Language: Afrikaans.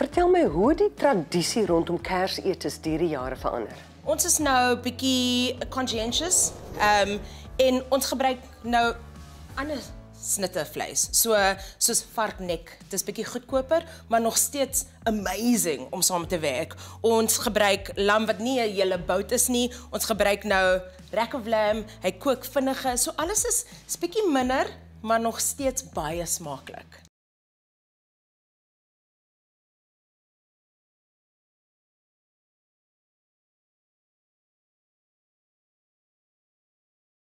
Vertel my hoe die tradisie rondom Kersetes deur die jare verander. Ons is nou bietjie conscientious. Ehm um, en ons gebruik nou ander snitte vleis. So soos varknek. Dit is bietjie goedkoper, maar nog steeds amazing om saam te werk. Ons gebruik lam wat nie 'n hele bout is nie. Ons gebruik nou rack of lamb. Hy kook vinniger. So alles is bietjie minder, maar nog steeds baie smaaklik.